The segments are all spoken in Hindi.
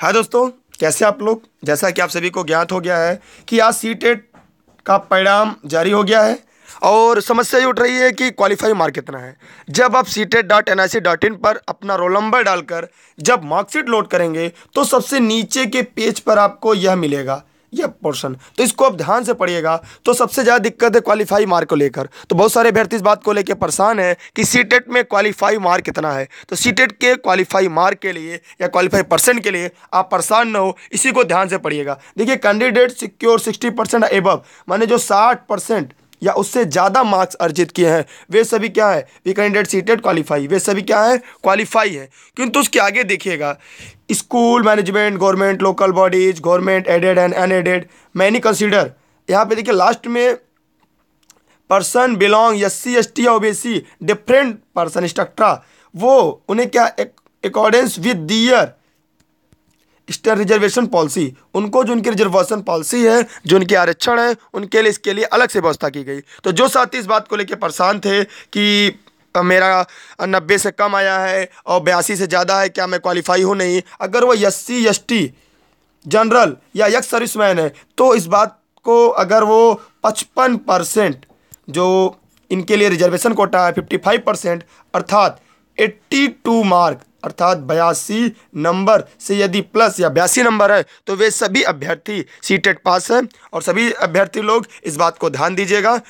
हाय दोस्तों कैसे आप लोग जैसा कि आप सभी को ज्ञात हो गया है कि आज सी टेट का परिणाम जारी हो गया है और समस्या ये उठ रही है कि क्वालिफाई मार्क कितना है जब आप C TET dot N I C dot in पर अपना रोल नंबर डालकर जब मार्कशीट लोड करेंगे तो सबसे नीचे के पेज पर आपको यह मिलेगा ये पोर्शन तो इसको आप ध्यान से पढ़िएगा तो सबसे ज़्यादा दिक्कत है क्वालिफाई मार्क को लेकर तो बहुत सारे अभ्यर्थी इस बात को लेकर परेशान है कि सी टेट e में क्वालिफाई मार्क कितना है तो सी टेट e के क्वालिफाई मार्क के लिए या क्वालिफाई परसेंट के लिए आप परेशान न हो इसी को ध्यान से पढ़िएगा देखिए candidate secure sixty percent above माने जो साठ परसेंट या उससे ज़्यादा मार्क्स अर्जित किए हैं वे सभी क्या है वे कैंडिडेट सीटेड क्वालिफाई वे सभी क्या है क्वालिफाई है किंतु उसके आगे देखिएगा school management government local bodies government aided and unaided many consider यहाँ पे देखिए लास्ट में person belong S C S T या O B C different person स्ट्रक्ट्रा वो उन्हें क्या accordance with their reservation policy उनको जो उनकी रिजर्वेशन पॉलिसी है जो उनके आरक्षण है उनके लिए इसके लिए अलग से व्यवस्था की गई तो जो साथी इस बात को लेकर परेशान थे कि मेरा नब्बे से कम आया है और बयासी से ज़्यादा है क्या मैं क्वालिफाई हूँ नहीं अगर वो S C S T general या सर्विस सर्विसमैन है तो इस बात को अगर वो पचपन परसेंट जो इनके लिए रिजर्वेशन कोटा है फिफ्टी फाइव परसेंट अर्थात एट्टी टू मार्क अर्थात बयासी नंबर से यदि प्लस या बयासी नंबर है तो वे सभी अभ्यर्थी सी टेट पास हैं और सभी अभ्यर्थी लोग इस बात को ध्यान दीजिएगा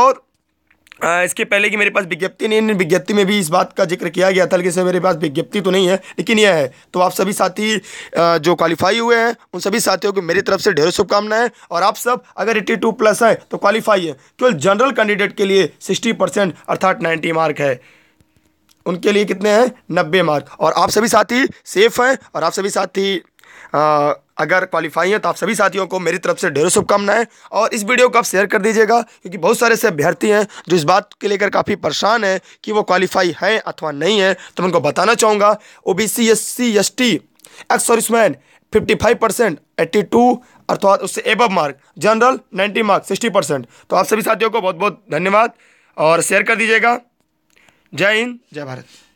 और इसके पहले कि मेरे पास विज्ञप्ति नहीं विज्ञप्ति में भी इस बात का जिक्र किया गया था लेकिन मेरे पास विज्ञप्ति तो नहीं है लेकिन यह है तो आप सभी साथी जो क्वालिफाई हुए हैं उन सभी साथियों को मेरी तरफ से ढेरों शुभकामनाएं और आप सब अगर एट्टी टू प्लस है तो क्वालिफाई है केवल जनरल कैंडिडेट के लिए सिक्सटी परसेंट अर्थात नाइन्टी मार्क है उनके लिए कितने हैं नब्बे मार्क और आप सभी साथी सेफ़ हैं और आप सभी साथी आ, अगर क्वालिफाई हैं तो आप सभी साथियों को मेरी तरफ से ढेरों शुभकामनाएं और इस वीडियो को आप शेयर कर दीजिएगा क्योंकि बहुत सारे ऐसे अभ्यर्थी हैं जो इस बात के लेकर काफ़ी परेशान हैं कि वो क्वालिफाई हैं अथवा नहीं है तो मैं उनको बताना चाहूँगा O B C S C S T ex serviceman fifty five percent eighty two अर्थात उससे above mark general ninety mark sixty percent तो आप सभी साथियों को बहुत बहुत धन्यवाद और शेयर कर दीजिएगा Jain. Jabarat.